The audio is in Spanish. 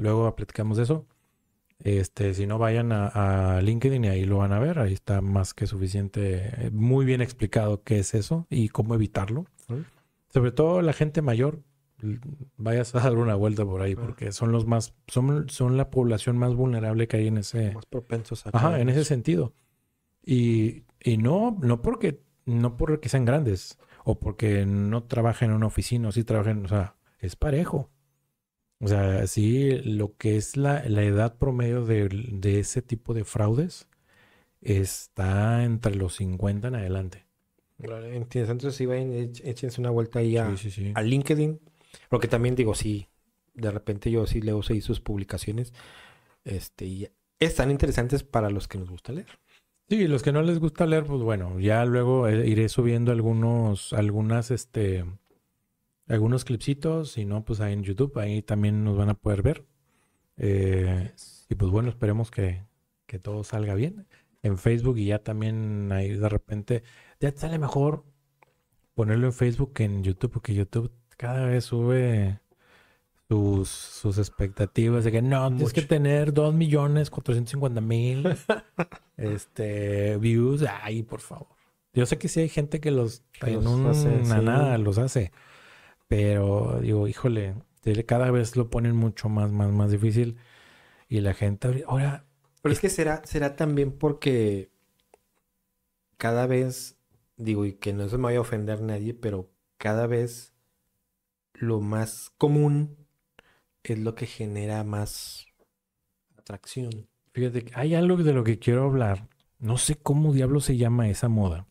Luego platicamos de eso. Este, si no, vayan a, LinkedIn y ahí lo van a ver. Ahí está más que suficiente, eh, muy bien explicado qué es eso y cómo evitarlo. Sobre todo la gente mayor, vayas a dar una vuelta por ahí, ah. porque son los más, son, son la población más vulnerable que hay en ese. Más propensos a. Ajá, en ese sentido. Y, no, no porque, no porque sean grandes o porque no trabajen en una oficina o sí trabajen, o sea, es parejo. O sea, sí, lo que es la, edad promedio de, ese tipo de fraudes está entre los 50 en adelante. entonces si vayan, échense una vuelta ahí a, LinkedIn, porque también digo, sí, de repente yo sí leo sus publicaciones, este, y están interesantes para los que nos gusta leer. Sí, los que no les gusta leer, pues bueno, ya luego eh, iré subiendo algunos, algunas, este, algunos clipsitos, si no, pues ahí en YouTube, ahí también nos van a poder ver. Eh, y pues bueno, esperemos que, todo salga bien. En Facebook y ya también ahí de repente, ya sale mejor ponerlo en Facebook que en YouTube, porque YouTube cada vez sube sus, sus expectativas de que no, tienes que tener 2 millones 450 mil este, views. Ay, por favor. Yo sé que sí hay gente que los, hace, los hace. Pero digo, híjole, cada vez lo ponen mucho más, más, más difícil. Y la gente ahora. Pero es que será, será también porque cada vez, digo, y que no se me vaya a ofender nadie, pero cada vez lo más común es lo que genera más atracción. Fíjate, hay algo de lo que quiero hablar. No sé cómo diablo se llama esa moda.